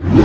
you